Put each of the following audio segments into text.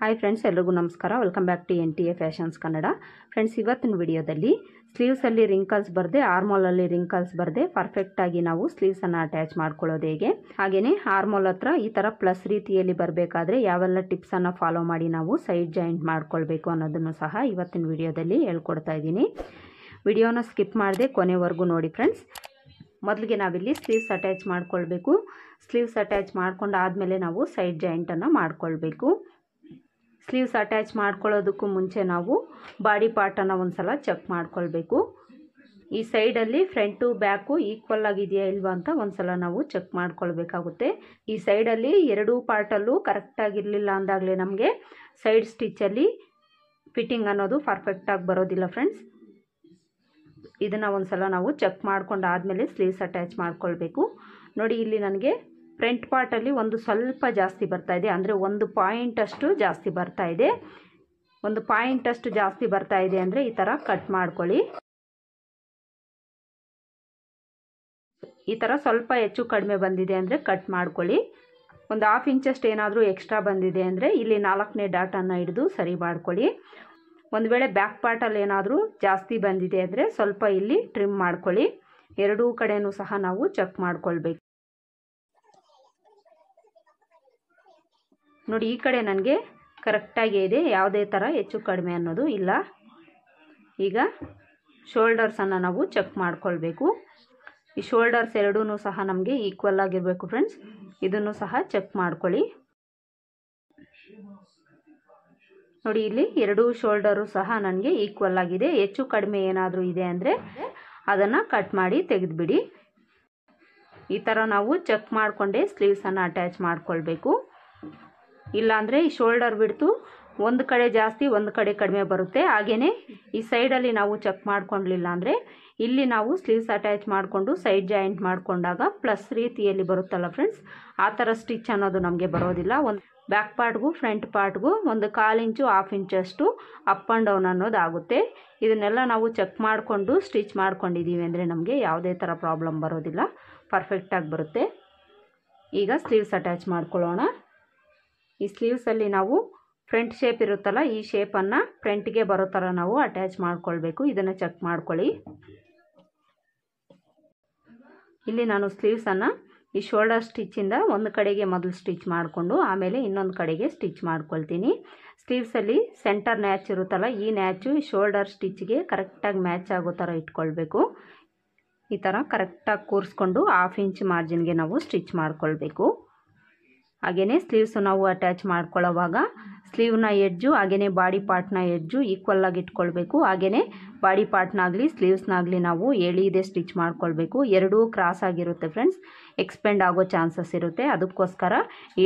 hi friends ಎಲ್ರಿಗೂ ನಮಸ್ಕಾರ welcome back to N T A fashions Kannada friends ಇವತ್ತಿನ ವಿಡಿಯೋದಲ್ಲಿ ಸ್ಲೀವ್ಸಲ್ಲಿ ರಿಂಕಲ್ಸ್ ಬರದೆ ಆರ್ಮೋಲಲ್ಲಿ ರಿಂಕಲ್ಸ್ ಬರದೆ ಪರ್ಫೆಕ್ಟಾಗಿ ನಾವು ಸ್ಲೀವ್ಸನ್ನು ಅಟ್ಯಾಚ್ ಮಾಡ್ಕೊಳ್ಳೋದು ಹೇಗೆ ಹಾಗೆಯೇ ಆರ್ಮೋಲ್ ಹತ್ರ ಈ ಥರ ಪ್ಲಸ್ ರೀತಿಯಲ್ಲಿ ಬರಬೇಕಾದ್ರೆ ಯಾವೆಲ್ಲ ಟಿಪ್ಸನ್ನು ಫಾಲೋ ಮಾಡಿ ನಾವು ಸೈಡ್ ಜಾಯಿಂಟ್ ಮಾಡ್ಕೊಳ್ಬೇಕು ಅನ್ನೋದನ್ನು ಸಹ ಇವತ್ತಿನ ವಿಡಿಯೋದಲ್ಲಿ ಹೇಳ್ಕೊಡ್ತಾ ಇದ್ದೀನಿ ವಿಡಿಯೋನ ಸ್ಕಿಪ್ ಮಾಡದೆ ಕೊನೆವರೆಗೂ ನೋಡಿ ಫ್ರೆಂಡ್ಸ್ ಮೊದಲಿಗೆ ನಾವಿಲ್ಲಿ ಸ್ಲೀವ್ಸ್ ಅಟ್ಯಾಚ್ ಮಾಡ್ಕೊಳ್ಬೇಕು ಸ್ಲೀವ್ಸ್ ಅಟ್ಯಾಚ್ ಮಾಡ್ಕೊಂಡಾದಮೇಲೆ ನಾವು ಸೈಡ್ ಜಾಯಿಂಟನ್ನು ಮಾಡ್ಕೊಳ್ಬೇಕು ಸ್ಲೀವ್ಸ್ ಅಟ್ಯಾಚ್ ಮಾಡ್ಕೊಳ್ಳೋದಕ್ಕೂ ಮುಂಚೆ ನಾವು ಬಾಡಿ ಪಾರ್ಟನ್ನು ಒಂದು ಸಲ ಚೆಕ್ ಮಾಡಿಕೊಳ್ಬೇಕು ಈ ಸೈಡಲ್ಲಿ ಫ್ರಂಟು ಬ್ಯಾಕು ಈಕ್ವಲ್ ಆಗಿದೆಯಾ ಇಲ್ವಾ ಅಂತ ಒಂದು ಸಲ ನಾವು ಚೆಕ್ ಮಾಡ್ಕೊಳ್ಬೇಕಾಗುತ್ತೆ ಈ ಸೈಡಲ್ಲಿ ಎರಡೂ ಪಾರ್ಟಲ್ಲೂ ಕರೆಕ್ಟಾಗಿರಲಿಲ್ಲ ಅಂದಾಗಲೇ ನಮಗೆ ಸೈಡ್ ಸ್ಟಿಚ್ಚಲ್ಲಿ ಫಿಟ್ಟಿಂಗ್ ಅನ್ನೋದು ಪರ್ಫೆಕ್ಟಾಗಿ ಬರೋದಿಲ್ಲ ಫ್ರೆಂಡ್ಸ್ ಇದನ್ನು ಒಂದು ಸಲ ನಾವು ಚೆಕ್ ಮಾಡ್ಕೊಂಡು ಆದಮೇಲೆ ಸ್ಲೀವ್ಸ್ ಅಟ್ಯಾಚ್ ಮಾಡ್ಕೊಳ್ಬೇಕು ನೋಡಿ ಇಲ್ಲಿ ನನಗೆ ಫ್ರಂಟ್ ಪಾರ್ಟಲ್ಲಿ ಒಂದು ಸ್ವಲ್ಪ ಜಾಸ್ತಿ ಬರ್ತಾ ಇದೆ ಅಂದರೆ ಒಂದು ಪಾಯಿಂಟಷ್ಟು ಜಾಸ್ತಿ ಬರ್ತಾ ಇದೆ ಒಂದು ಪಾಯಿಂಟಷ್ಟು ಜಾಸ್ತಿ ಬರ್ತಾ ಇದೆ ಅಂದರೆ ಈ ಥರ ಕಟ್ ಮಾಡ್ಕೊಳ್ಳಿ ಈ ಥರ ಸ್ವಲ್ಪ ಹೆಚ್ಚು ಕಡಿಮೆ ಬಂದಿದೆ ಅಂದರೆ ಕಟ್ ಮಾಡ್ಕೊಳ್ಳಿ ಒಂದು ಹಾಫ್ ಇಂಚಷ್ಟು ಏನಾದರೂ ಎಕ್ಸ್ಟ್ರಾ ಬಂದಿದೆ ಅಂದರೆ ಇಲ್ಲಿ ನಾಲ್ಕನೇ ಡಾಟನ್ನು ಹಿಡಿದು ಸರಿ ಮಾಡ್ಕೊಳ್ಳಿ ಒಂದು ವೇಳೆ ಬ್ಯಾಕ್ ಪಾರ್ಟಲ್ಲಿ ಏನಾದರೂ ಜಾಸ್ತಿ ಬಂದಿದೆ ಅಂದರೆ ಸ್ವಲ್ಪ ಇಲ್ಲಿ ಟ್ರಿಮ್ ಮಾಡ್ಕೊಳ್ಳಿ ಎರಡೂ ಕಡೆಯೂ ಸಹ ನಾವು ಚೆಕ್ ಮಾಡ್ಕೊಳ್ಬೇಕು ನೋಡಿ ಈ ಕಡೆ ನನಗೆ ಕರೆಕ್ಟಾಗೇ ಇದೆ ಯಾವುದೇ ಥರ ಹೆಚ್ಚು ಕಡಿಮೆ ಅನ್ನೋದು ಇಲ್ಲ ಈಗ ಶೋಲ್ಡರ್ಸನ್ನು ನಾವು ಚೆಕ್ ಮಾಡಿಕೊಳ್ಬೇಕು ಈ ಶೋಲ್ಡರ್ಸ್ ಎರಡೂ ಸಹ ನಮಗೆ ಈಕ್ವಲ್ ಆಗಿರಬೇಕು ಫ್ರೆಂಡ್ಸ್ ಇದನ್ನು ಸಹ ಚೆಕ್ ಮಾಡ್ಕೊಳ್ಳಿ ನೋಡಿ ಇಲ್ಲಿ ಎರಡೂ ಶೋಲ್ಡರು ಸಹ ನನಗೆ ಈಕ್ವಲ್ ಆಗಿದೆ ಹೆಚ್ಚು ಕಡಿಮೆ ಏನಾದರೂ ಇದೆ ಅಂದರೆ ಅದನ್ನು ಕಟ್ ಮಾಡಿ ತೆಗೆದುಬಿಡಿ ಈ ಥರ ನಾವು ಚೆಕ್ ಮಾಡಿಕೊಂಡೇ ಸ್ಲೀವ್ಸನ್ನು ಅಟ್ಯಾಚ್ ಮಾಡ್ಕೊಳ್ಬೇಕು ಇಲ್ಲಾಂದರೆ ಈ ಶೋಲ್ಡರ್ ಬಿಡ್ತು ಒಂದು ಕಡೆ ಜಾಸ್ತಿ ಒಂದು ಕಡೆ ಕಡಿಮೆ ಬರುತ್ತೆ ಹಾಗೆಯೇ ಈ ಸೈಡಲ್ಲಿ ನಾವು ಚೆಕ್ ಮಾಡ್ಕೊಂಡಿಲ್ಲ ಅಂದರೆ ಇಲ್ಲಿ ನಾವು ಸ್ಲೀವ್ಸ್ ಅಟ್ಯಾಚ್ ಮಾಡಿಕೊಂಡು ಸೈಡ್ ಜಾಯಿಂಟ್ ಮಾಡಿಕೊಂಡಾಗ ಪ್ಲಸ್ ರೀತಿಯಲ್ಲಿ ಬರುತ್ತಲ್ಲ ಫ್ರೆಂಡ್ಸ್ ಆ ಥರ ಸ್ಟಿಚ್ ಅನ್ನೋದು ನಮಗೆ ಬರೋದಿಲ್ಲ ಒಂದು ಬ್ಯಾಕ್ ಪಾರ್ಟ್ಗೂ ಫ್ರಂಟ್ ಪಾರ್ಟ್ಗೂ ಒಂದು ಕಾಲು ಇಂಚು ಹಾಫ್ ಇಂಚಷ್ಟು ಅಪ್ ಆ್ಯಂಡ್ ಡೌನ್ ಅನ್ನೋದಾಗುತ್ತೆ ಇದನ್ನೆಲ್ಲ ನಾವು ಚೆಕ್ ಮಾಡಿಕೊಂಡು ಸ್ಟಿಚ್ ಮಾಡ್ಕೊಂಡಿದ್ದೀವಿ ಅಂದರೆ ನಮಗೆ ಯಾವುದೇ ಥರ ಪ್ರಾಬ್ಲಮ್ ಬರೋದಿಲ್ಲ ಪರ್ಫೆಕ್ಟಾಗಿ ಬರುತ್ತೆ ಈಗ ಸ್ಲೀವ್ಸ್ ಅಟ್ಯಾಚ್ ಮಾಡ್ಕೊಳ್ಳೋಣ ಈ ಸ್ಲೀವ್ಸಲ್ಲಿ ನಾವು ಫ್ರಂಟ್ ಶೇಪ್ ಇರುತ್ತಲ್ಲ ಈ ಶೇಪನ್ನು ಫ್ರಂಟ್ಗೆ ಬರೋ ಥರ ನಾವು ಅಟ್ಯಾಚ್ ಮಾಡ್ಕೊಳ್ಬೇಕು ಇದನ್ನು ಚೆಕ್ ಮಾಡ್ಕೊಳ್ಳಿ ಇಲ್ಲಿ ನಾನು ಸ್ಲೀವ್ಸನ್ನು ಈ ಶೋಲ್ಡರ್ ಸ್ಟಿಚ್ಚಿಂದ ಒಂದು ಕಡೆಗೆ ಮೊದಲು ಸ್ಟಿಚ್ ಮಾಡಿಕೊಂಡು ಆಮೇಲೆ ಇನ್ನೊಂದು ಕಡೆಗೆ ಸ್ಟಿಚ್ ಮಾಡ್ಕೊಳ್ತೀನಿ ಸ್ಲೀವ್ಸಲ್ಲಿ ಸೆಂಟರ್ ನ್ಯಾಚ್ ಇರುತ್ತಲ್ಲ ಈ ನ್ಯಾಚು ಈ ಶೋಲ್ಡರ್ ಸ್ಟಿಚ್ಗೆ ಕರೆಕ್ಟಾಗಿ ಮ್ಯಾಚ್ ಆಗೋ ಥರ ಇಟ್ಕೊಳ್ಬೇಕು ಈ ಥರ ಕರೆಕ್ಟಾಗಿ ಕೂರಿಸ್ಕೊಂಡು ಹಾಫ್ ಇಂಚ್ ಮಾರ್ಜಿನ್ಗೆ ನಾವು ಸ್ಟಿಚ್ ಮಾಡಿಕೊಳ್ಬೇಕು ಹಾಗೆಯೇ ಸ್ಲೀವ್ಸು ನಾವು ಅಟ್ಯಾಚ್ ಮಾಡ್ಕೊಳ್ಳೋವಾಗ ಸ್ಲೀವ್ನ ಎಡ್ಜು ಹಾಗೆಯೇ ಬಾಡಿ ಪಾರ್ಟ್ನ ಎಡ್ಜು ಈಕ್ವಲ್ ಆಗಿ ಇಟ್ಕೊಳ್ಬೇಕು ಹಾಗೆಯೇ ಬಾಡಿ ಪಾರ್ಟ್ನಾಗಲಿ ಸ್ಲೀವ್ಸ್ನಾಗಲಿ ನಾವು ಇದೆ ಸ್ಟಿಚ್ ಮಾಡ್ಕೊಳ್ಬೇಕು ಎರಡೂ ಕ್ರಾಸ್ ಆಗಿರುತ್ತೆ ಫ್ರೆಂಡ್ಸ್ ಎಕ್ಸ್ಪೆಂಡ್ ಆಗೋ ಚಾನ್ಸಸ್ ಇರುತ್ತೆ ಅದಕ್ಕೋಸ್ಕರ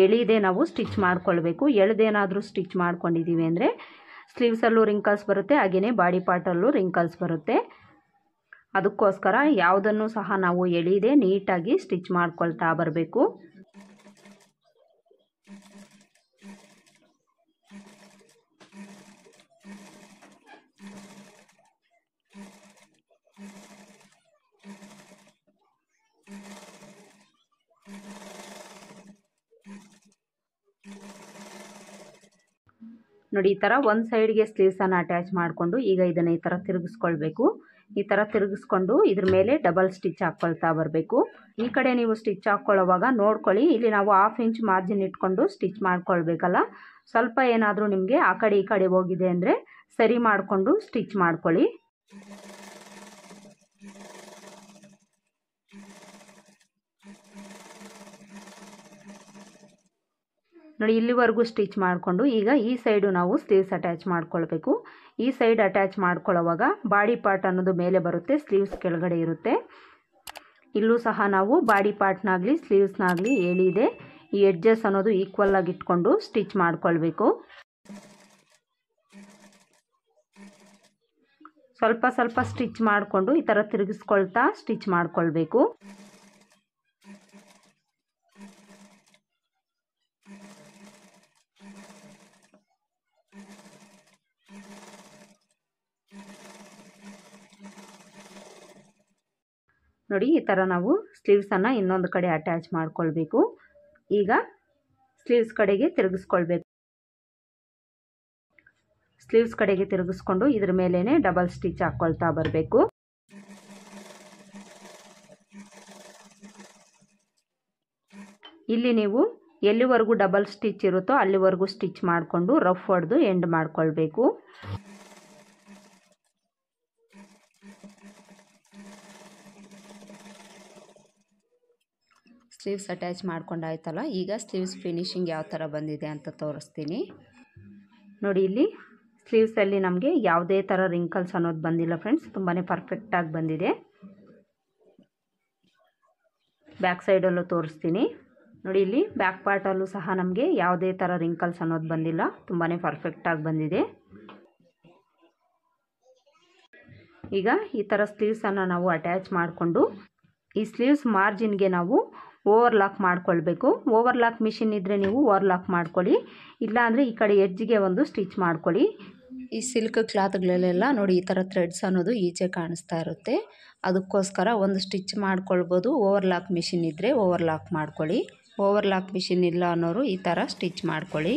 ಎಳಿದೇ ನಾವು ಸ್ಟಿಚ್ ಮಾಡ್ಕೊಳ್ಬೇಕು ಎಳ್ದೇನಾದರೂ ಸ್ಟಿಚ್ ಮಾಡ್ಕೊಂಡಿದ್ದೀವಿ ಅಂದರೆ ಸ್ಲೀವ್ಸಲ್ಲೂ ರಿಂಕಲ್ಸ್ ಬರುತ್ತೆ ಹಾಗೆಯೇ ಬಾಡಿ ಪಾರ್ಟಲ್ಲೂ ರಿಂಕಲ್ಸ್ ಬರುತ್ತೆ ಅದಕ್ಕೋಸ್ಕರ ಯಾವುದನ್ನು ಸಹ ನಾವು ಎಳಿದೇ ನೀಟಾಗಿ ಸ್ಟಿಚ್ ಮಾಡ್ಕೊಳ್ತಾ ಬರಬೇಕು ನೋಡಿ ಈ ಥರ ಒಂದು ಸೈಡ್ಗೆ ಸ್ಲೀವ್ಸನ್ನು ಅಟ್ಯಾಚ್ ಮಾಡಿಕೊಂಡು ಈಗ ಇದನ್ನು ಈ ಥರ ತಿರುಗಿಸ್ಕೊಳ್ಬೇಕು ಈ ಥರ ತಿರುಗಿಸ್ಕೊಂಡು ಇದ್ರ ಮೇಲೆ ಡಬಲ್ ಸ್ಟಿಚ್ ಹಾಕ್ಕೊಳ್ತಾ ಬರಬೇಕು ಈ ಕಡೆ ನೀವು ಸ್ಟಿಚ್ ಹಾಕ್ಕೊಳ್ಳೋವಾಗ ನೋಡ್ಕೊಳ್ಳಿ ಇಲ್ಲಿ ನಾವು ಹಾಫ್ ಇಂಚ್ ಮಾರ್ಜಿನ್ ಇಟ್ಕೊಂಡು ಸ್ಟಿಚ್ ಮಾಡ್ಕೊಳ್ಬೇಕಲ್ಲ ಸ್ವಲ್ಪ ಏನಾದರೂ ನಿಮಗೆ ಆ ಕಡೆ ಈ ಕಡೆ ಹೋಗಿದೆ ಅಂದರೆ ಸರಿ ಮಾಡಿಕೊಂಡು ಸ್ಟಿಚ್ ಮಾಡ್ಕೊಳ್ಳಿ ನೋಡಿ ಇಲ್ಲಿವರೆಗೂ ಸ್ಟಿಚ್ ಮಾಡಿಕೊಂಡು ಈಗ ಈ ಸೈಡು ನಾವು ಸ್ಲೀವ್ಸ್ ಅಟ್ಯಾಚ್ ಮಾಡ್ಕೊಳ್ಬೇಕು ಈ ಸೈಡ್ ಅಟ್ಯಾಚ್ ಮಾಡ್ಕೊಳ್ಳೋವಾಗ ಬಾಡಿ ಪಾರ್ಟ್ ಅನ್ನೋದು ಮೇಲೆ ಬರುತ್ತೆ ಸ್ಲೀವ್ಸ್ ಕೆಳಗಡೆ ಇರುತ್ತೆ ಇಲ್ಲೂ ಸಹ ನಾವು ಬಾಡಿ ಪಾರ್ಟ್ನಾಗಲಿ ಸ್ಲೀವ್ಸ್ನಾಗಲಿ ಹೇಳಿದೆ ಈ ಎಡ್ಜಸ್ ಅನ್ನೋದು ಈಕ್ವಲ್ ಆಗಿ ಇಟ್ಕೊಂಡು ಸ್ಟಿಚ್ ಮಾಡ್ಕೊಳ್ಬೇಕು ಸ್ವಲ್ಪ ಸ್ವಲ್ಪ ಸ್ಟಿಚ್ ಮಾಡಿಕೊಂಡು ಈ ಥರ ತಿರುಗಿಸ್ಕೊಳ್ತಾ ಸ್ಟಿಚ್ ಮಾಡ್ಕೊಳ್ಬೇಕು ನೋಡಿ ಈ ಥರ ನಾವು ಸ್ಲೀವ್ಸನ್ನು ಇನ್ನೊಂದು ಕಡೆ ಅಟ್ಯಾಚ್ ಮಾಡ್ಕೊಳ್ಬೇಕು ಈಗ ಸ್ಲೀವ್ಸ್ ಕಡೆಗೆ ತಿರುಗಿಸ್ಕೊಳ್ಬೇಕು ಸ್ಲೀವ್ಸ್ ಕಡೆಗೆ ತಿರುಗಿಸ್ಕೊಂಡು ಇದ್ರ ಮೇಲೇ ಡಬಲ್ ಸ್ಟಿಚ್ ಹಾಕ್ಕೊಳ್ತಾ ಬರಬೇಕು ಇಲ್ಲಿ ನೀವು ಎಲ್ಲಿವರೆಗೂ ಡಬಲ್ ಸ್ಟಿಚ್ ಇರುತ್ತೋ ಅಲ್ಲಿವರೆಗೂ ಸ್ಟಿಚ್ ಮಾಡಿಕೊಂಡು ರಫ್ ಹೊಡೆದು ಎಂಡ್ ಮಾಡ್ಕೊಳ್ಬೇಕು ಸ್ಲೀವ್ಸ್ ಅಟ್ಯಾಚ್ ಮಾಡ್ಕೊಂಡಾಯ್ತಲ್ಲ ಈಗ ಸ್ಲೀವ್ಸ್ ಫಿನಿಶಿಂಗ್ ಯಾವ ಥರ ಬಂದಿದೆ ಅಂತ ತೋರಿಸ್ತೀನಿ ನೋಡಿ ಇಲ್ಲಿ ಸ್ಲೀವ್ಸಲ್ಲಿ ನಮಗೆ ಯಾವುದೇ ಥರ ರಿಂಕಲ್ಸ್ ಅನ್ನೋದು ಬಂದಿಲ್ಲ ಫ್ರೆಂಡ್ಸ್ ತುಂಬಾ ಪರ್ಫೆಕ್ಟಾಗಿ ಬಂದಿದೆ ಬ್ಯಾಕ್ ಸೈಡಲ್ಲೂ ತೋರಿಸ್ತೀನಿ ನೋಡಿ ಇಲ್ಲಿ ಬ್ಯಾಕ್ ಪಾರ್ಟಲ್ಲೂ ಸಹ ನಮಗೆ ಯಾವುದೇ ಥರ ರಿಂಕಲ್ಸ್ ಅನ್ನೋದು ಬಂದಿಲ್ಲ ತುಂಬಾ ಪರ್ಫೆಕ್ಟಾಗಿ ಬಂದಿದೆ ಈಗ ಈ ಥರ ಸ್ಲೀವ್ಸನ್ನು ನಾವು ಅಟ್ಯಾಚ್ ಮಾಡಿಕೊಂಡು ಈ ಸ್ಲೀವ್ಸ್ ಮಾರ್ಜಿನ್ಗೆ ನಾವು ಓವರ್ಲಾಕ್ ಮಾಡ್ಕೊಳ್ಬೇಕು ಓವರ್ಲಾಕ್ ಮಿಷಿನ್ ಇದ್ದರೆ ನೀವು ಓವರ್ಲಾಕ್ ಮಾಡ್ಕೊಳ್ಳಿ ಇಲ್ಲಾಂದರೆ ಈ ಕಡೆ ಎಜ್ಜಿಗೆ ಒಂದು ಸ್ಟಿಚ್ ಮಾಡ್ಕೊಳ್ಳಿ ಈ ಸಿಲ್ಕ್ ಕ್ಲಾತ್ಗಳಲ್ಲೆಲ್ಲ ನೋಡಿ ಈ ಥರ ಥ್ರೆಡ್ಸ್ ಅನ್ನೋದು ಈಚೆ ಕಾಣಿಸ್ತಾ ಇರುತ್ತೆ ಅದಕ್ಕೋಸ್ಕರ ಒಂದು ಸ್ಟಿಚ್ ಮಾಡ್ಕೊಳ್ಬೋದು ಓವರ್ಲಾಕ್ ಮಿಷಿನ್ ಇದ್ದರೆ ಓವರ್ಲಾಕ್ ಮಾಡ್ಕೊಳ್ಳಿ ಓವರ್ಲಾಕ್ ಮಿಷಿನ್ ಇಲ್ಲ ಅನ್ನೋರು ಈ ಥರ ಸ್ಟಿಚ್ ಮಾಡ್ಕೊಳ್ಳಿ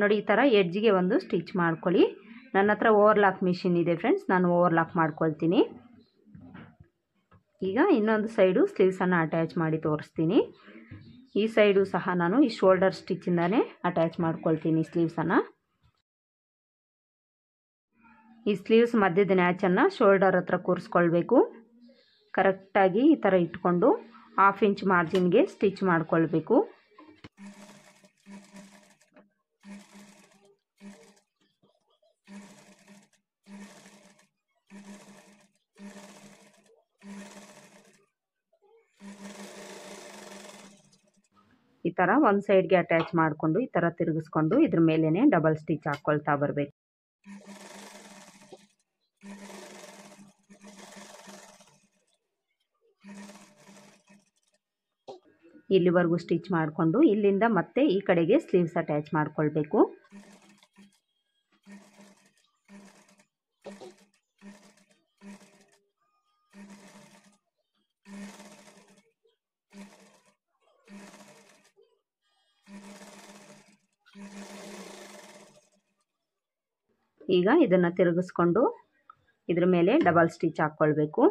ನೋಡಿ ಈ ಥರ ಎಡ್ಜ್ಗೆ ಒಂದು ಸ್ಟಿಚ್ ಮಾಡ್ಕೊಳ್ಳಿ ನನ್ನ ಹತ್ರ ಓವರ್ಲಾಕ್ ಮಿಷಿನ್ ಇದೆ ಫ್ರೆಂಡ್ಸ್ ನಾನು ಓವರ್ಲಾಕ್ ಮಾಡ್ಕೊಳ್ತೀನಿ ಈಗ ಇನ್ನೊಂದು ಸೈಡು ಸ್ಲೀವ್ಸನ್ನು ಅಟ್ಯಾಚ್ ಮಾಡಿ ತೋರಿಸ್ತೀನಿ ಈ ಸೈಡು ಸಹ ನಾನು ಈ ಶೋಲ್ಡರ್ ಸ್ಟಿಚ್ಚಿಂದನೇ ಅಟ್ಯಾಚ್ ಮಾಡ್ಕೊಳ್ತೀನಿ ಸ್ಲೀವ್ಸನ್ನು ಈ ಸ್ಲೀವ್ಸ್ ಮಧ್ಯದ ನ್ಯಾಚನ್ನು ಶೋಲ್ಡರ್ ಹತ್ರ ಕೂರಿಸ್ಕೊಳ್ಬೇಕು ಕರೆಕ್ಟಾಗಿ ಈ ಥರ ಇಟ್ಕೊಂಡು ಹಾಫ್ ಇಂಚ್ ಮಾರ್ಜಿನ್ಗೆ ಸ್ಟಿಚ್ ಮಾಡಿಕೊಳ್ಬೇಕು ಥರ ಒಂದು ಸೈಡ್ಗೆ ಅಟ್ಯಾಚ್ ಮಾಡಿಕೊಂಡು ಈ ಥರ ತಿರುಗಿಸ್ಕೊಂಡು ಇದ್ರ ಮೇಲೇ ಡಬಲ್ ಸ್ಟಿಚ್ ಹಾಕ್ಕೊಳ್ತಾ ಬರಬೇಕು ಇಲ್ಲಿವರೆಗೂ ಸ್ಟಿಚ್ ಮಾಡಿಕೊಂಡು ಇಲ್ಲಿಂದ ಮತ್ತೆ ಈ ಕಡೆಗೆ ಸ್ಲೀವ್ಸ್ ಅಟ್ಯಾಚ್ ಮಾಡಿಕೊಳ್ಬೇಕು ಈಗ ಇದನ್ನು ತಿರುಗಿಸ್ಕೊಂಡು ಇದ್ರ ಮೇಲೆ ಡಬಲ್ ಸ್ಟಿಚ್ ಹಾಕ್ಕೊಳ್ಬೇಕು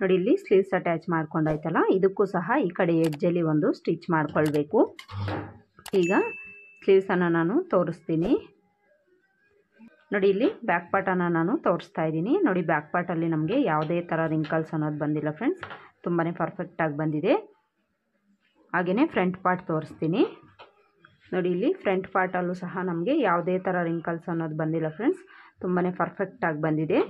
ನೋಡಿ ಇಲ್ಲಿ ಸ್ಲೀವ್ಸ್ ಅಟ್ಯಾಚ್ ಮಾಡ್ಕೊಂಡಾಯ್ತಲ್ಲ ಇದಕ್ಕೂ ಸಹ ಈ ಕಡೆ ಎಡ್ಜಲ್ಲಿ ಒಂದು ಸ್ಟಿಚ್ ಮಾಡ್ಕೊಳ್ಬೇಕು ಈಗ ಸ್ಲೀವ್ಸನ್ನು ನಾನು ತೋರಿಸ್ತೀನಿ ನೋಡಿ ಇಲ್ಲಿ ಬ್ಯಾಕ್ ಪಾರ್ಟನ್ನು ನಾನು ತೋರಿಸ್ತಾ ಇದ್ದೀನಿ ನೋಡಿ ಬ್ಯಾಕ್ ಪಾರ್ಟಲ್ಲಿ ನಮಗೆ ಯಾವುದೇ ಥರ ರಿಂಕಲ್ಸ್ ಅನ್ನೋದು ಬಂದಿಲ್ಲ ಫ್ರೆಂಡ್ಸ್ ತುಂಬಾ ಪರ್ಫೆಕ್ಟಾಗಿ ಬಂದಿದೆ ಹಾಗೆಯೇ ಫ್ರಂಟ್ ಪಾರ್ಟ್ ತೋರಿಸ್ತೀನಿ ನೋಡಿ ಇಲ್ಲಿ ಫ್ರಂಟ್ ಪಾರ್ಟಲ್ಲೂ ಸಹ ನಮಗೆ ಯಾವುದೇ ಥರ ರಿಂಕಲ್ಸ್ ಅನ್ನೋದು ಬಂದಿಲ್ಲ ಫ್ರೆಂಡ್ಸ್ ತುಂಬಾ ಪರ್ಫೆಕ್ಟಾಗಿ ಬಂದಿದೆ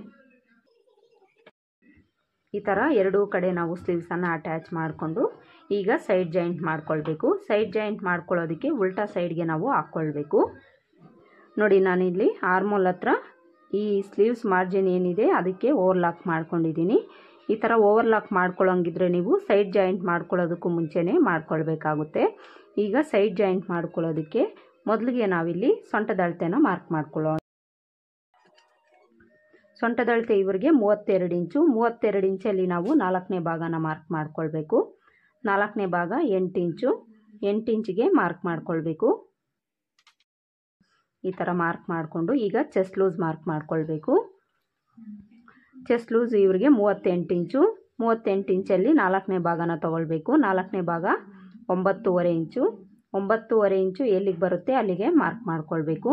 ಈ ಥರ ಎರಡೂ ಕಡೆ ನಾವು ಸ್ಲೀವ್ಸನ್ನು ಅಟ್ಯಾಚ್ ಮಾಡಿಕೊಂಡು ಈಗ ಸೈಡ್ ಜಾಯಿಂಟ್ ಮಾಡ್ಕೊಳ್ಬೇಕು ಸೈಡ್ ಜಾಯಿಂಟ್ ಮಾಡ್ಕೊಳ್ಳೋದಕ್ಕೆ ಉಲ್ಟಾ ಸೈಡ್ಗೆ ನಾವು ಹಾಕ್ಕೊಳ್ಬೇಕು ನೋಡಿ ನಾನಿಲ್ಲಿ ಆರ್ಮೋಲ್ ಹತ್ರ ಈ ಸ್ಲೀವ್ಸ್ ಮಾರ್ಜಿನ್ ಏನಿದೆ ಅದಕ್ಕೆ ಓವರ್ಲಾಕ್ ಮಾಡ್ಕೊಂಡಿದ್ದೀನಿ ಈ ಥರ ಓವರ್ಲಾಕ್ ಮಾಡ್ಕೊಳ್ಳೋಂಗಿದ್ರೆ ನೀವು ಸೈಡ್ ಜಾಯಿಂಟ್ ಮಾಡ್ಕೊಳ್ಳೋದಕ್ಕೂ ಮುಂಚೆನೇ ಮಾಡ್ಕೊಳ್ಬೇಕಾಗುತ್ತೆ ಈಗ ಸೈಡ್ ಜಾಯಿಂಟ್ ಮಾಡ್ಕೊಳ್ಳೋದಕ್ಕೆ ಮೊದಲಿಗೆ ನಾವಿಲ್ಲಿ ಸೊಂಟದ ಮಾರ್ಕ್ ಮಾಡ್ಕೊಳ್ಳೋಣ ಸೊಂಟದಳತೆ ಇವರಿಗೆ ಮೂವತ್ತೆರಡು ಇಂಚು ಮೂವತ್ತೆರಡು ಇಂಚಲ್ಲಿ ನಾವು ನಾಲ್ಕನೇ ಭಾಗನ ಮಾರ್ಕ್ ಮಾಡ್ಕೊಳ್ಬೇಕು ನಾಲ್ಕನೇ ಭಾಗ ಎಂಟು ಇಂಚು ಎಂಟು ಇಂಚಿಗೆ ಮಾರ್ಕ್ ಮಾಡಿಕೊಳ್ಬೇಕು ಈ ಥರ ಮಾರ್ಕ್ ಮಾಡಿಕೊಂಡು ಈಗ ಚೆಸ್ಟ್ ಲೂಸ್ ಮಾರ್ಕ್ ಮಾಡಿಕೊಳ್ಬೇಕು ಚೆಸ್ಟ್ ಲೂಸ್ ಇವರಿಗೆ ಮೂವತ್ತೆಂಟು ಇಂಚು ಮೂವತ್ತೆಂಟು ಇಂಚಲ್ಲಿ ನಾಲ್ಕನೇ ಭಾಗನ ತಗೊಳ್ಬೇಕು ನಾಲ್ಕನೇ ಭಾಗ ಒಂಬತ್ತೂವರೆ ಇಂಚು ಒಂಬತ್ತೂವರೆ ಇಂಚು ಎಲ್ಲಿಗೆ ಬರುತ್ತೆ ಅಲ್ಲಿಗೆ ಮಾರ್ಕ್ ಮಾಡಿಕೊಳ್ಬೇಕು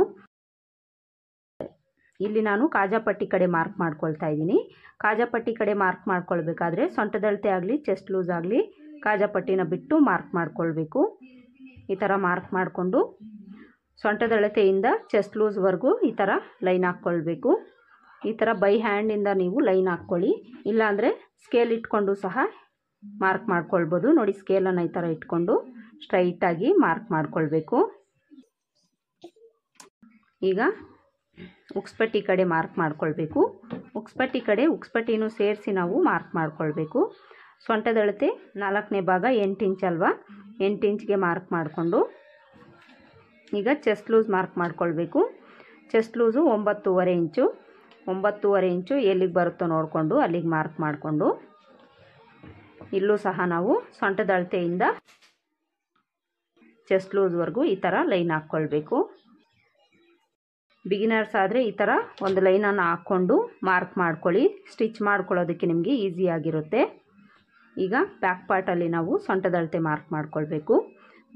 ಇಲ್ಲಿ ನಾನು ಕಾಜಾಪಟ್ಟಿ ಕಡೆ ಮಾರ್ಕ್ ಮಾಡ್ಕೊಳ್ತಾ ಇದ್ದೀನಿ ಕಾಜಾಪಟ್ಟಿ ಕಡೆ ಮಾರ್ಕ್ ಮಾಡ್ಕೊಳ್ಬೇಕಾದ್ರೆ ಸೊಂಟದಳತೆ ಆಗಲಿ ಚೆಸ್ಟ್ ಲೂಸ್ ಆಗಲಿ ಕಾಜಾಪಟ್ಟಿನ ಬಿಟ್ಟು ಮಾರ್ಕ್ ಮಾಡಿಕೊಳ್ಬೇಕು ಈ ಥರ ಮಾರ್ಕ್ ಮಾಡಿಕೊಂಡು ಸೊಂಟದಳತೆಯಿಂದ ಚೆಸ್ಟ್ ಲೂಸ್ವರೆಗೂ ಈ ಥರ ಲೈನ್ ಹಾಕ್ಕೊಳ್ಬೇಕು ಈ ಥರ ಬೈ ಹ್ಯಾಂಡಿಂದ ನೀವು ಲೈನ್ ಹಾಕ್ಕೊಳ್ಳಿ ಇಲ್ಲಾಂದರೆ ಸ್ಕೇಲ್ ಇಟ್ಕೊಂಡು ಸಹ ಮಾರ್ಕ್ ಮಾಡ್ಕೊಳ್ಬೋದು ನೋಡಿ ಸ್ಕೇಲನ್ನು ಈ ಥರ ಇಟ್ಕೊಂಡು ಸ್ಟ್ರೈಟಾಗಿ ಮಾರ್ಕ್ ಮಾಡಿಕೊಳ್ಬೇಕು ಈಗ ಉಕ್ಸ್ಪಟ್ಟಿ ಕಡೆ ಮಾರ್ಕ್ ಮಾಡಿಕೊಳ್ಬೇಕು ಉಕ್ಸ್ಪಟ್ಟಿ ಕಡೆ ಉಕ್ಸ್ಪಟ್ಟಿನೂ ಸೇರಿಸಿ ನಾವು ಮಾರ್ಕ್ ಮಾಡಿಕೊಳ್ಬೇಕು ಸೊಂಟದಳತೆ ನಾಲ್ಕನೇ ಭಾಗ ಎಂಟು ಇಂಚ್ ಅಲ್ವಾ ಎಂಟು ಇಂಚ್ಗೆ ಮಾರ್ಕ್ ಮಾಡಿಕೊಂಡು ಈಗ ಚೆಸ್ಟ್ ಲೂಸ್ ಮಾರ್ಕ್ ಮಾಡ್ಕೊಳ್ಬೇಕು ಚೆಸ್ಟ್ ಲೂಸು ಒಂಬತ್ತೂವರೆ ಇಂಚು ಒಂಬತ್ತೂವರೆ ಇಂಚು ಎಲ್ಲಿಗೆ ಬರುತ್ತೋ ನೋಡಿಕೊಂಡು ಅಲ್ಲಿಗೆ ಮಾರ್ಕ್ ಮಾಡಿಕೊಂಡು ಇಲ್ಲೂ ಸಹ ನಾವು ಸೊಂಟದ ಅಳತೆಯಿಂದ ಚೆಸ್ಟ್ ಲೂಸ್ವರೆಗೂ ಈ ಥರ ಲೈನ್ ಹಾಕ್ಕೊಳ್ಬೇಕು ಬಿಗಿನರ್ಸ್ ಆದರೆ ಈ ಥರ ಒಂದು ಲೈನನ್ನು ಹಾಕ್ಕೊಂಡು ಮಾರ್ಕ್ ಮಾಡ್ಕೊಳ್ಳಿ ಸ್ಟಿಚ್ ಮಾಡ್ಕೊಳ್ಳೋದಕ್ಕೆ ನಿಮಗೆ ಈಸಿಯಾಗಿರುತ್ತೆ ಈಗ ಬ್ಯಾಕ್ ಪಾರ್ಟಲ್ಲಿ ನಾವು ಸೊಂಟದ ಅಳತೆ ಮಾರ್ಕ್ ಮಾಡಿಕೊಳ್ಬೇಕು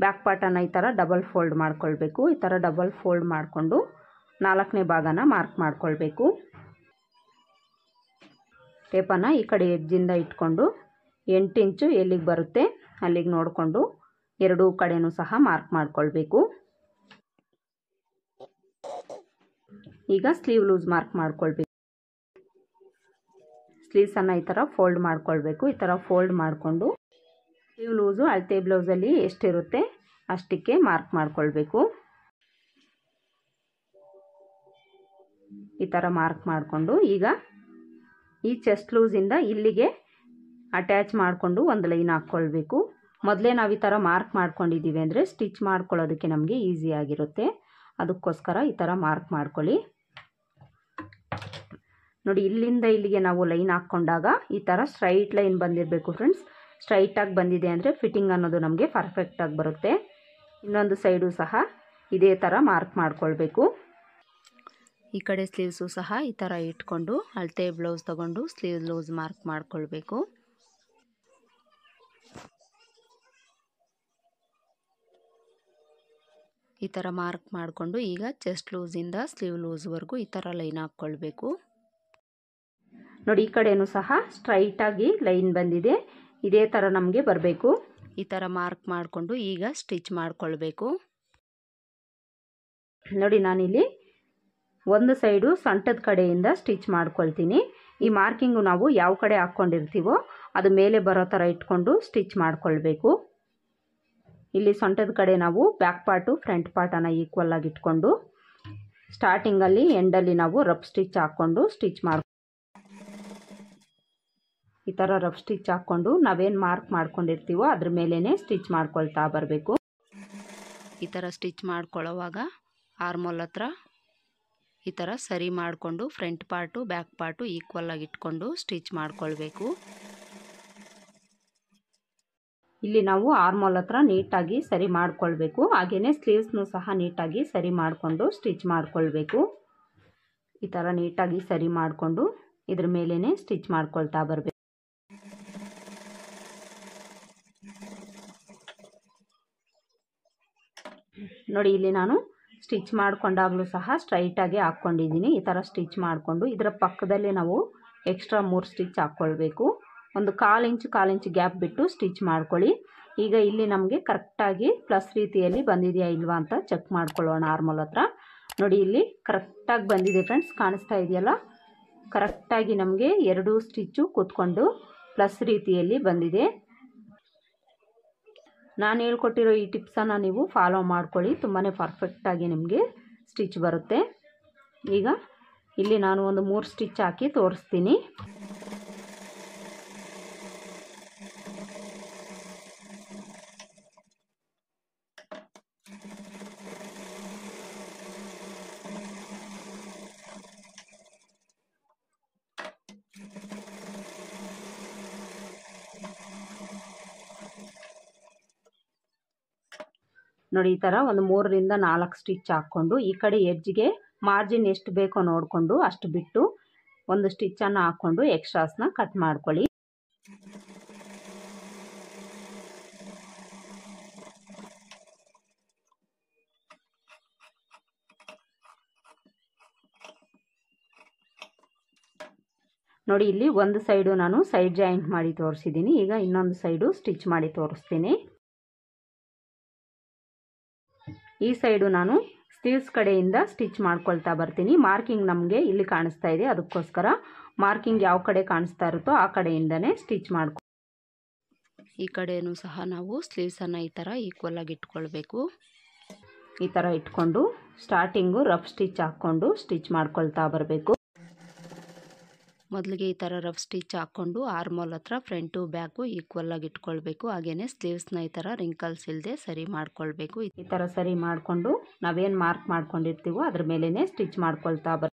ಬ್ಯಾಕ್ ಪಾರ್ಟನ್ನು ಈ ಥರ ಡಬಲ್ ಫೋಲ್ಡ್ ಮಾಡ್ಕೊಳ್ಬೇಕು ಈ ಥರ ಡಬಲ್ ಫೋಲ್ಡ್ ಮಾಡಿಕೊಂಡು ನಾಲ್ಕನೇ ಭಾಗನ ಮಾರ್ಕ್ ಮಾಡಿಕೊಳ್ಬೇಕು ಟೇಪನ್ನು ಈ ಕಡೆ ಎಜ್ಜಿಂದ ಇಟ್ಕೊಂಡು ಎಂಟು ಇಂಚು ಎಲ್ಲಿಗೆ ಬರುತ್ತೆ ಅಲ್ಲಿಗೆ ನೋಡಿಕೊಂಡು ಎರಡೂ ಕಡೆಯೂ ಸಹ ಮಾರ್ಕ್ ಮಾಡಿಕೊಳ್ಬೇಕು ಈಗ ಸ್ಲೀವ್ ಲೂಸ್ ಮಾರ್ಕ್ ಮಾಡಿಕೊಳ್ಬೇಕು ಸ್ಲೀವ್ಸನ್ನು ಈ ಥರ ಫೋಲ್ಡ್ ಮಾಡ್ಕೊಳ್ಬೇಕು ಈ ಥರ ಫೋಲ್ಡ್ ಮಾಡಿಕೊಂಡು ಸ್ಲೀವ್ ಲೂಸು ಅಳತೆ ಬ್ಲೌಸಲ್ಲಿ ಎಷ್ಟಿರುತ್ತೆ ಅಷ್ಟಕ್ಕೆ ಮಾರ್ಕ್ ಮಾಡಿಕೊಳ್ಬೇಕು ಈ ಥರ ಮಾರ್ಕ್ ಮಾಡಿಕೊಂಡು ಈಗ ಈ ಚೆಸ್ಟ್ ಲೂಸಿಂದ ಇಲ್ಲಿಗೆ ಅಟ್ಯಾಚ್ ಮಾಡಿಕೊಂಡು ಒಂದು ಲೈನ್ ಹಾಕ್ಕೊಳ್ಬೇಕು ಮೊದಲೇ ನಾವು ಈ ಥರ ಮಾರ್ಕ್ ಮಾಡ್ಕೊಂಡಿದ್ದೀವಿ ಅಂದರೆ ಸ್ಟಿಚ್ ಮಾಡ್ಕೊಳ್ಳೋದಕ್ಕೆ ನಮಗೆ ಈಸಿಯಾಗಿರುತ್ತೆ ಆಗಿರುತ್ತೆ ಅದಕ್ಕೋಸ್ಕರ ಈ ಥರ ಮಾರ್ಕ್ ಮಾಡ್ಕೊಳ್ಳಿ ನೋಡಿ ಇಲ್ಲಿಂದ ಇಲ್ಲಿಗೆ ನಾವು ಲೈನ್ ಹಾಕ್ಕೊಂಡಾಗ ಈ ಥರ ಸ್ಟ್ರೈಟ್ ಲೈನ್ ಬಂದಿರಬೇಕು ಫ್ರೆಂಡ್ಸ್ ಸ್ಟ್ರೈಟಾಗಿ ಬಂದಿದೆ ಅಂದರೆ ಫಿಟ್ಟಿಂಗ್ ಅನ್ನೋದು ನಮಗೆ ಪರ್ಫೆಕ್ಟಾಗಿ ಬರುತ್ತೆ ಇನ್ನೊಂದು ಸೈಡು ಸಹ ಇದೇ ಥರ ಮಾರ್ಕ್ ಮಾಡಿಕೊಳ್ಬೇಕು ಈ ಕಡೆ ಸ್ಲೀವ್ಸು ಸಹ ಈ ಥರ ಇಟ್ಕೊಂಡು ಅಳತೆ ಬ್ಲೌಸ್ ತಗೊಂಡು ಸ್ಲೀವ್ ಲೂಸ್ ಮಾರ್ಕ್ ಮಾಡಿಕೊಳ್ಬೇಕು ಈ ಥರ ಮಾರ್ಕ್ ಮಾಡಿಕೊಂಡು ಈಗ ಚೆಸ್ಟ್ ಲೂಸಿಂದ ಸ್ಲೀವ್ ಲೂಸ್ವರೆಗೂ ಈ ಥರ ಲೈನ್ ಹಾಕ್ಕೊಳ್ಬೇಕು ನೋಡಿ ಈ ಕಡೆಯೂ ಸಹ ಸ್ಟ್ರೈಟಾಗಿ ಲೈನ್ ಬಂದಿದೆ ಇದೇ ಥರ ನಮಗೆ ಬರಬೇಕು ಈ ಥರ ಮಾರ್ಕ್ ಮಾಡಿಕೊಂಡು ಈಗ ಸ್ಟಿಚ್ ಮಾಡಿಕೊಳ್ಬೇಕು ನೋಡಿ ನಾನಿಲ್ಲಿ ಒಂದು ಸೈಡು ಸೊಂಟದ ಕಡೆಯಿಂದ ಸ್ಟಿಚ್ ಮಾಡ್ಕೊಳ್ತೀನಿ ಈ ಮಾರ್ಕಿಂಗು ನಾವು ಯಾವ ಕಡೆ ಹಾಕ್ಕೊಂಡಿರ್ತೀವೋ ಅದು ಮೇಲೆ ಬರೋ ಥರ ಇಟ್ಕೊಂಡು ಸ್ಟಿಚ್ ಮಾಡಿಕೊಳ್ಬೇಕು ಇಲ್ಲಿ ಸೊಂಟದ ಕಡೆ ನಾವು ಬ್ಯಾಕ್ ಪಾರ್ಟು ಫ್ರಂಟ್ ಪಾರ್ಟನ್ನು ಈಕ್ವಲ್ ಆಗಿ ಇಟ್ಕೊಂಡು ಸ್ಟಾರ್ಟಿಂಗಲ್ಲಿ ಎಂಡಲ್ಲಿ ನಾವು ರಬ್ ಸ್ಟಿಚ್ ಹಾಕ್ಕೊಂಡು ಸ್ಟಿಚ್ ಮಾಡಿ ಈ ಥರ ರಫ್ ಸ್ಟಿಚ್ ಹಾಕ್ಕೊಂಡು ನಾವೇನು ಮಾರ್ಕ್ ಮಾಡ್ಕೊಂಡಿರ್ತೀವೋ ಅದ್ರ ಮೇಲೇ ಸ್ಟಿಚ್ ಮಾಡ್ಕೊಳ್ತಾ ಬರಬೇಕು ಈ ಥರ ಸ್ಟಿಚ್ ಮಾಡ್ಕೊಳ್ಳೋವಾಗ ಆರ್ಮೋಲ್ ಹತ್ರ ಈ ಥರ ಸರಿ ಮಾಡಿಕೊಂಡು front part back part equal ಆಗಿ ಇಟ್ಕೊಂಡು ಸ್ಟಿಚ್ ಮಾಡ್ಕೊಳ್ಬೇಕು ಇಲ್ಲಿ ನಾವು ಆರ್ಮೋಲ್ ಹತ್ರ ನೀಟಾಗಿ ಸರಿ ಮಾಡ್ಕೊಳ್ಬೇಕು ಹಾಗೆಯೇ ಸ್ಲೀವ್ಸ್ನು ಸಹ ನೀಟಾಗಿ ಸರಿ ಮಾಡಿಕೊಂಡು ಸ್ಟಿಚ್ ಮಾಡಿಕೊಳ್ಬೇಕು ಈ ಥರ ನೀಟಾಗಿ ಸರಿ ಮಾಡಿಕೊಂಡು ಇದ್ರ ಮೇಲೇ ಸ್ಟಿಚ್ ಮಾಡ್ಕೊಳ್ತಾ ಬರಬೇಕು ನೋಡಿ ಇಲ್ಲಿ ನಾನು ಸ್ಟಿಚ್ ಮಾಡಿಕೊಂಡಾಗಲೂ ಸಹ ಸ್ಟ್ರೈಟಾಗಿ ಹಾಕ್ಕೊಂಡಿದ್ದೀನಿ ಈ ಥರ ಸ್ಟಿಚ್ ಮಾಡಿಕೊಂಡು ಇದರ ಪಕ್ಕದಲ್ಲಿ ನಾವು ಎಕ್ಸ್ಟ್ರಾ ಮೂರು ಸ್ಟಿಚ್ ಹಾಕ್ಕೊಳ್ಬೇಕು ಒಂದು ಕಾಲು ಇಂಚು ಕಾಲು ಇಂಚು ಗ್ಯಾಪ್ ಬಿಟ್ಟು ಸ್ಟಿಚ್ ಮಾಡ್ಕೊಳ್ಳಿ ಈಗ ಇಲ್ಲಿ ನಮಗೆ ಕರೆಕ್ಟಾಗಿ ಪ್ಲಸ್ ರೀತಿಯಲ್ಲಿ ಬಂದಿದೆಯಾ ಇಲ್ವಾ ಅಂತ ಚೆಕ್ ಮಾಡ್ಕೊಳ್ಳೋಣ ನಾರ್ಮಲ್ ಹತ್ರ ನೋಡಿ ಇಲ್ಲಿ ಕರೆಕ್ಟಾಗಿ ಬಂದಿದೆ ಫ್ರೆಂಡ್ಸ್ ಕಾಣಿಸ್ತಾ ಇದೆಯಲ್ಲ ಕರೆಕ್ಟಾಗಿ ನಮಗೆ ಎರಡು ಸ್ಟಿಚ್ಚು ಕೂತ್ಕೊಂಡು ಪ್ಲಸ್ ರೀತಿಯಲ್ಲಿ ಬಂದಿದೆ ನಾನು ಹೇಳ್ಕೊಟ್ಟಿರೋ ಈ ಟಿಪ್ಸನ್ನು ನೀವು ಫಾಲೋ ಮಾಡ್ಕೊಳ್ಳಿ ತುಂಬಾ ಪರ್ಫೆಕ್ಟಾಗಿ ನಿಮಗೆ ಸ್ಟಿಚ್ ಬರುತ್ತೆ ಈಗ ಇಲ್ಲಿ ನಾನು ಒಂದು ಮೂರು ಸ್ಟಿಚ್ ಹಾಕಿ ತೋರಿಸ್ತೀನಿ ನೋಡಿ ಈ ಥರ ಒಂದು ಮೂರರಿಂದ ನಾಲ್ಕು ಸ್ಟಿಚ್ ಹಾಕ್ಕೊಂಡು ಈ ಕಡೆ ಎಜ್ಜಿಗೆ ಮಾರ್ಜಿನ್ ಎಷ್ಟು ಬೇಕೋ ನೋಡಿಕೊಂಡು ಅಷ್ಟು ಬಿಟ್ಟು ಒಂದು ಸ್ಟಿಚ್ಚನ್ನು ಹಾಕ್ಕೊಂಡು ಎಕ್ಸ್ಟ್ರಾಸ್ನ ಕಟ್ ಮಾಡ್ಕೊಳ್ಳಿ ನೋಡಿ ಇಲ್ಲಿ ಒಂದು ಸೈಡು ನಾನು ಸೈಡ್ ಜಾಯಿಂಟ್ ಮಾಡಿ ತೋರಿಸಿದ್ದೀನಿ ಈಗ ಇನ್ನೊಂದು ಸೈಡು ಸ್ಟಿಚ್ ಮಾಡಿ ತೋರಿಸ್ತೀನಿ ಈ ಸೈಡು ನಾನು ಸ್ಲೀವ್ಸ್ ಕಡೆಯಿಂದ ಸ್ಟಿಚ್ ಮಾಡ್ಕೊಳ್ತಾ ಬರ್ತೀನಿ ಮಾರ್ಕಿಂಗ್ ನಮಗೆ ಇಲ್ಲಿ ಕಾಣಿಸ್ತಾ ಇದೆ ಅದಕ್ಕೋಸ್ಕರ ಮಾರ್ಕಿಂಗ್ ಯಾವ ಕಡೆ ಕಾಣಿಸ್ತಾ ಇರುತ್ತೋ ಆ ಕಡೆಯಿಂದನೇ ಸ್ಟಿಚ್ ಮಾಡ್ಕೊ ಈ ಕಡೆಯೂ ಸಹ ನಾವು ಸ್ಲೀವ್ಸನ್ನು ಈ ಥರ ಈಕ್ವಲ್ ಆಗಿ ಇಟ್ಕೊಳ್ಬೇಕು ಈ ಥರ ಇಟ್ಕೊಂಡು ಸ್ಟಾರ್ಟಿಂಗು ರಫ್ ಸ್ಟಿಚ್ ಹಾಕ್ಕೊಂಡು ಸ್ಟಿಚ್ ಮಾಡ್ಕೊಳ್ತಾ ಬರಬೇಕು ಮೊದಲಿಗೆ ಈ ಥರ ರಫ್ ಸ್ಟಿಚ್ ಹಾಕ್ಕೊಂಡು ಆರ್ಮೋಲ್ ಹತ್ರ ಫ್ರಂಟು ಬ್ಯಾಕು ಈಕ್ವಲಾಗಿ ಇಟ್ಕೊಳ್ಬೇಕು ಹಾಗೆಯೇ ಸ್ಲೀವ್ಸ್ನ ಈ ಥರ ರಿಂಕಲ್ಸ್ ಇಲ್ಲದೆ ಸರಿ ಮಾಡ್ಕೊಳ್ಬೇಕು ಈ ಥರ ಸರಿ ಮಾಡಿಕೊಂಡು ನಾವೇನು ಮಾರ್ಕ್ ಮಾಡ್ಕೊಂಡಿರ್ತೀವೋ ಅದ್ರ ಮೇಲೇ ಸ್ಟಿಚ್ ಮಾಡ್ಕೊಳ್ತಾ ಬರ್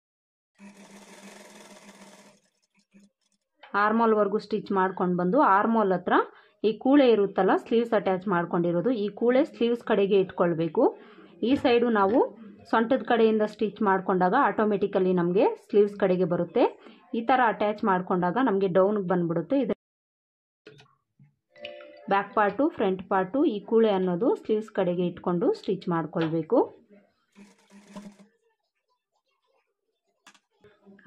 ಆರ್ಮೋಲ್ವರೆಗೂ ಸ್ಟಿಚ್ ಮಾಡ್ಕೊಂಡು ಬಂದು ಆರ್ಮೋಲ್ ಹತ್ರ ಈ ಕೂಳೆ ಇರುತ್ತಲ್ಲ ಸ್ಲೀವ್ಸ್ ಅಟ್ಯಾಚ್ ಮಾಡ್ಕೊಂಡಿರೋದು ಈ ಕೂಳೆ ಸ್ಲೀವ್ಸ್ ಕಡೆಗೆ ಇಟ್ಕೊಳ್ಬೇಕು ಈ ಸೈಡು ನಾವು ಸೊಂಟದ ಕಡೆಯಿಂದ ಸ್ಟಿಚ್ ಮಾಡಿಕೊಂಡಾಗ ಆಟೋಮೆಟಿಕಲಿ ನಮಗೆ ಸ್ಲೀವ್ಸ್ ಕಡೆಗೆ ಬರುತ್ತೆ ಈ ಥರ ಅಟ್ಯಾಚ್ ಮಾಡಿಕೊಂಡಾಗ ನಮಗೆ ಡೌನ್ಗೆ ಬಂದ್ಬಿಡುತ್ತೆ ಇದು ಬ್ಯಾಕ್ ಪಾರ್ಟು ಫ್ರಂಟ್ ಪಾರ್ಟು ಈ ಕೂಳೆ ಅನ್ನೋದು ಸ್ಲೀವ್ಸ್ ಕಡೆಗೆ ಇಟ್ಕೊಂಡು ಸ್ಟಿಚ್ ಮಾಡಿಕೊಳ್ಬೇಕು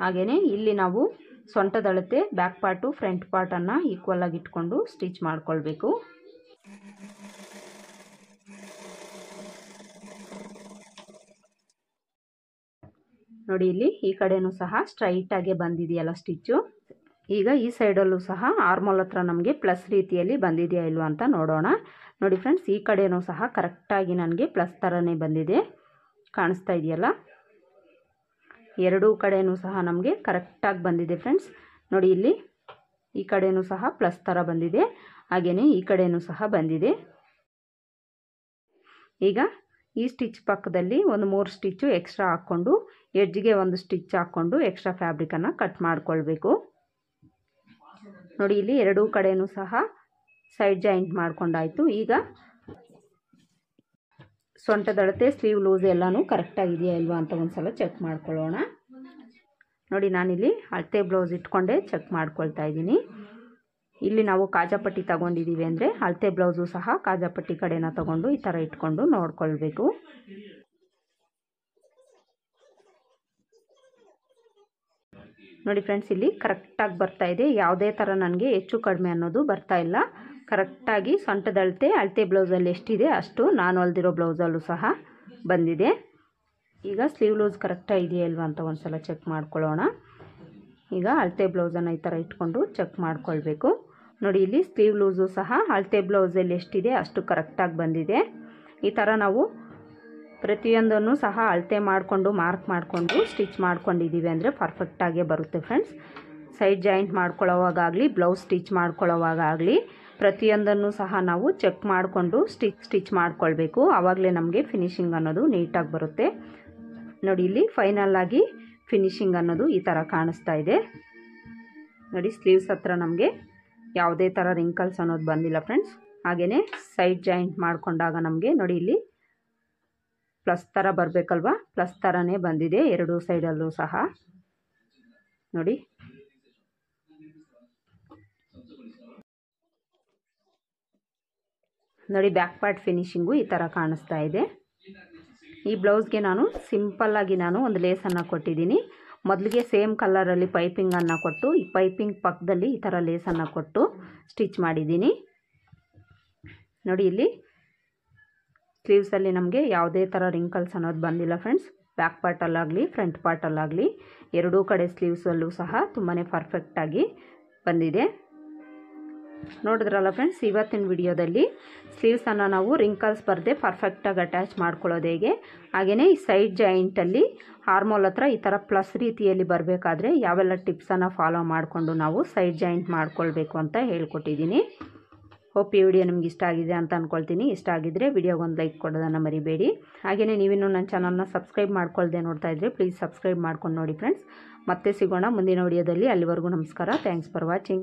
ಹಾಗೆಯೇ ಇಲ್ಲಿ ನಾವು ಸೊಂಟದಳತೆ ಬ್ಯಾಕ್ ಪಾರ್ಟು ಫ್ರಂಟ್ ಪಾರ್ಟನ್ನು ಈಕ್ವಲ್ ಆಗಿ ಇಟ್ಕೊಂಡು ಸ್ಟಿಚ್ ಮಾಡಿಕೊಳ್ಬೇಕು ನೋಡಿ ಇಲ್ಲಿ ಈ ಕಡೆನೂ ಸಹ ಸ್ಟ್ರೈಟಾಗೆ ಬಂದಿದೆಯಲ್ಲ ಸ್ಟಿಚ್ಚು ಈಗ ಈ ಸೈಡಲ್ಲೂ ಸಹ ಆರ್ಮೋಲ್ ಹತ್ರ ನಮಗೆ ಪ್ಲಸ್ ರೀತಿಯಲ್ಲಿ ಬಂದಿದೆಯಾ ಇಲ್ವಾ ಅಂತ ನೋಡೋಣ ನೋಡಿ ಫ್ರೆಂಡ್ಸ್ ಈ ಕಡೆಯೂ ಸಹ ಕರೆಕ್ಟಾಗಿ ನನಗೆ ಪ್ಲಸ್ ಥರನೇ ಬಂದಿದೆ ಕಾಣಿಸ್ತಾ ಇದೆಯಲ್ಲ ಎರಡೂ ಕಡೆಯೂ ಸಹ ನಮಗೆ ಕರೆಕ್ಟಾಗಿ ಬಂದಿದೆ ಫ್ರೆಂಡ್ಸ್ ನೋಡಿ ಇಲ್ಲಿ ಈ ಕಡೆಯೂ ಸಹ ಪ್ಲಸ್ ಥರ ಬಂದಿದೆ ಹಾಗೆಯೇ ಈ ಕಡೆಯೂ ಸಹ ಬಂದಿದೆ ಈಗ ಈ ಸ್ಟಿಚ್ ಪಕ್ಕದಲ್ಲಿ ಒಂದು ಮೂರು ಸ್ಟಿಚ್ಚು ಎಕ್ಸ್ಟ್ರಾ ಹಾಕ್ಕೊಂಡು ಎಡ್ಜ್ಗೆ ಒಂದು ಸ್ಟಿಚ್ ಹಾಕ್ಕೊಂಡು ಎಕ್ಸ್ಟ್ರಾ ಫ್ಯಾಬ್ರಿಕನ್ನು ಕಟ್ ಮಾಡಿಕೊಳ್ಬೇಕು ನೋಡಿ ಇಲ್ಲಿ ಎರಡೂ ಕಡೆಯೂ ಸಹ ಸೈಡ್ ಜಾಯಿಂಟ್ ಮಾಡಿಕೊಂಡಾಯಿತು ಈಗ ಸೊಂಟದಳತೆ ಸ್ಲೀವ್ ಲೂಸ್ ಎಲ್ಲನೂ ಕರೆಕ್ಟಾಗಿದೆಯಾ ಇಲ್ವಾ ಅಂತ ಒಂದು ಸಲ ಚೆಕ್ ಮಾಡ್ಕೊಳ್ಳೋಣ ನೋಡಿ ನಾನಿಲ್ಲಿ ಅಳತೆ ಬ್ಲೌಸ್ ಇಟ್ಕೊಂಡೆ ಚೆಕ್ ಮಾಡ್ಕೊಳ್ತಾ ಇದ್ದೀನಿ ಇಲ್ಲಿ ನಾವು ಕಾಜಾಪಟ್ಟಿ ತಗೊಂಡಿದ್ದೀವಿ ಅಂದರೆ ಅಳತೆ ಬ್ಲೌಸು ಸಹ ಕಾಜಾಪಟ್ಟಿ ಕಡೆನ ತಗೊಂಡು ಈ ಥರ ಇಟ್ಕೊಂಡು ನೋಡ್ಕೊಳ್ಬೇಕು ನೋಡಿ ಫ್ರೆಂಡ್ಸ್ ಇಲ್ಲಿ ಕರೆಕ್ಟಾಗಿ ಬರ್ತಾ ಇದೆ ಯಾವುದೇ ಥರ ನನಗೆ ಹೆಚ್ಚು ಕಡಿಮೆ ಅನ್ನೋದು ಬರ್ತಾ ಇಲ್ಲ ಕರೆಕ್ಟಾಗಿ ಸೊಂಟದ ಅಳತೆ ಬ್ಲೌಸಲ್ಲಿ ಎಷ್ಟಿದೆ ಅಷ್ಟು ನಾನು ಹೊಲ್ದಿರೋ ಬ್ಲೌಸಲ್ಲೂ ಸಹ ಬಂದಿದೆ ಈಗ ಸ್ಲೀವ್ ಲೂಸ್ ಕರೆಕ್ಟಾಗಿ ಅಲ್ವ ಅಂತ ಒಂದು ಸಲ ಚೆಕ್ ಮಾಡ್ಕೊಳ್ಳೋಣ ಈಗ ಅಳತೆ ಬ್ಲೌಸನ್ನು ಈ ಥರ ಇಟ್ಕೊಂಡು ಚೆಕ್ ಮಾಡ್ಕೊಳ್ಬೇಕು ನೋಡಿ ಇಲ್ಲಿ ಸ್ಲೀವ್ ಲೂಸು ಸಹ ಅಳತೆ ಬ್ಲೌಸಲ್ಲಿ ಎಷ್ಟಿದೆ ಅಷ್ಟು ಕರೆಕ್ಟಾಗಿ ಬಂದಿದೆ ಈ ಥರ ನಾವು ಪ್ರತಿಯೊಂದನ್ನು ಸಹ ಅಳತೆ ಮಾಡಿಕೊಂಡು ಮಾರ್ಕ್ ಮಾಡಿಕೊಂಡು ಸ್ಟಿಚ್ ಮಾಡ್ಕೊಂಡಿದ್ದೀವಿ ಅಂದರೆ ಪರ್ಫೆಕ್ಟಾಗೇ ಬರುತ್ತೆ ಫ್ರೆಂಡ್ಸ್ ಸೈಡ್ ಜಾಯಿಂಟ್ ಮಾಡ್ಕೊಳ್ಳೋವಾಗಲಿ ಬ್ಲೌಸ್ ಸ್ಟಿಚ್ ಮಾಡ್ಕೊಳ್ಳೋವಾಗಲಿ ಪ್ರತಿಯೊಂದನ್ನು ಸಹ ನಾವು ಚೆಕ್ ಮಾಡಿಕೊಂಡು ಸ್ಟಿಚ್ ಸ್ಟಿಚ್ ಮಾಡ್ಕೊಳ್ಬೇಕು ಆವಾಗಲೇ ನಮಗೆ ಫಿನಿಶಿಂಗ್ ಅನ್ನೋದು ನೀಟಾಗಿ ಬರುತ್ತೆ ನೋಡಿ ಇಲ್ಲಿ ಫೈನಲ್ ಆಗಿ ಫಿನಿಶಿಂಗ್ ಅನ್ನೋದು ಈ ಥರ ಕಾಣಿಸ್ತಾ ಇದೆ ನೋಡಿ ಸ್ಲೀವ್ಸ್ ಹತ್ರ ನಮಗೆ ಯಾವುದೇ ಥರ ರಿಂಕಲ್ಸ್ ಅನ್ನೋದು ಬಂದಿಲ್ಲ ಫ್ರೆಂಡ್ಸ್ ಹಾಗೆಯೇ ಸೈಡ್ ಜಾಯಿಂಟ್ ಮಾಡಿಕೊಂಡಾಗ ನಮಗೆ ನೋಡಿ ಇಲ್ಲಿ ಪ್ಲಸ್ ಥರ ಬರಬೇಕಲ್ವಾ ಪ್ಲಸ್ ಥರನೇ ಬಂದಿದೆ ಎರಡೂ ಸೈಡಲ್ಲೂ ಸಹ ನೋಡಿ ನೋಡಿ ಬ್ಯಾಕ್ ಪಾರ್ಟ್ ಫಿನಿಶಿಂಗು ಈ ಥರ ಕಾಣಿಸ್ತಾ ಇದೆ ಈ ಬ್ಲೌಸ್ಗೆ ನಾನು ಸಿಂಪಲ್ಲಾಗಿ ನಾನು ಒಂದು ಲೇಸನ್ನು ಕೊಟ್ಟಿದ್ದೀನಿ ಮೊದಲಿಗೆ ಸೇಮ್ ಕಲರಲ್ಲಿ ಪೈಪಿಂಗನ್ನು ಕೊಟ್ಟು ಈ ಪೈಪಿಂಗ್ ಪಕ್ಕದಲ್ಲಿ ಈ ಥರ ಲೇಸನ್ನು ಕೊಟ್ಟು ಸ್ಟಿಚ್ ಮಾಡಿದ್ದೀನಿ ನೋಡಿ ಇಲ್ಲಿ ಸ್ಲೀವ್ಸಲ್ಲಿ ನಮಗೆ ಯಾವುದೇ ಥರ ರಿಂಕಲ್ಸ್ ಅನ್ನೋದು ಬಂದಿಲ್ಲ ಫ್ರೆಂಡ್ಸ್ ಬ್ಯಾಕ್ ಪಾರ್ಟಲ್ಲಾಗಲಿ ಫ್ರಂಟ್ ಪಾರ್ಟಲ್ಲಾಗಲಿ ಎರಡೂ ಕಡೆ ಸ್ಲೀವ್ಸಲ್ಲೂ ಸಹ ತುಂಬಾ ಪರ್ಫೆಕ್ಟಾಗಿ ಬಂದಿದೆ ನೋಡಿದ್ರಲ್ಲ ಫ್ರೆಂಡ್ಸ್ ಇವತ್ತಿನ ವಿಡಿಯೋದಲ್ಲಿ ಸ್ಲೀವ್ಸನ್ನು ನಾವು ರಿಂಕಲ್ಸ್ ಬರದೆ ಪರ್ಫೆಕ್ಟಾಗಿ ಅಟ್ಯಾಚ್ ಮಾಡ್ಕೊಳ್ಳೋದು ಹೇಗೆ ಹಾಗೆಯೇ ಈ ಸೈಡ್ ಜಾಯಿಂಟಲ್ಲಿ ಹಾರ್ಮೋಲ್ ಹತ್ರ ಈ ಥರ ಪ್ಲಸ್ ರೀತಿಯಲ್ಲಿ ಬರಬೇಕಾದ್ರೆ ಯಾವೆಲ್ಲ ಟಿಪ್ಸನ್ನು ಫಾಲೋ ಮಾಡಿಕೊಂಡು ನಾವು ಸೈಡ್ ಜಾಯಿಂಟ್ ಮಾಡ್ಕೊಳ್ಬೇಕು ಅಂತ ಹೇಳ್ಕೊಟ್ಟಿದ್ದೀನಿ ಹೋಪ್ ಈ ವಿಡಿಯೋ ನಿಮ್ಗೆ ಇಷ್ಟ ಆಗಿದೆ ಅಂತ ಅಂದ್ಕೊಳ್ತೀನಿ ಇಷ್ಟ ಆಗಿದ್ದರೆ ವಿಡಿಯೋಗೊಂದು ಲೈಕ್ ಕೊಡೋದನ್ನು ಮರಿಬೇಡಿ ಹಾಗೆಯೇ ನೀವಿನ್ನೂ ನನ್ನ ಚಾನಲ್ನ ಸಬ್ಸ್ಕ್ರೈಬ್ ಮಾಡ್ಕೊಳ್ದೆ ನೋಡ್ತಾ ಇದ್ದರೆ ಪ್ಲೀಸ್ ಸಬ್ಸ್ಕ್ರೈಬ್ ಮಾಡ್ಕೊಂಡು ನೋಡಿ ಫ್ರೆಂಡ್ಸ್ ಮತ್ತೆ ಸಿಗೋಣ ಮುಂದಿನ ವಿಡಿಯೋದಲ್ಲಿ ಅಲ್ಲಿವರೆಗೂ ನಮಸ್ಕಾರ ಥ್ಯಾಂಕ್ಸ್ ಫಾರ್ ವಾಚಿಂಗ್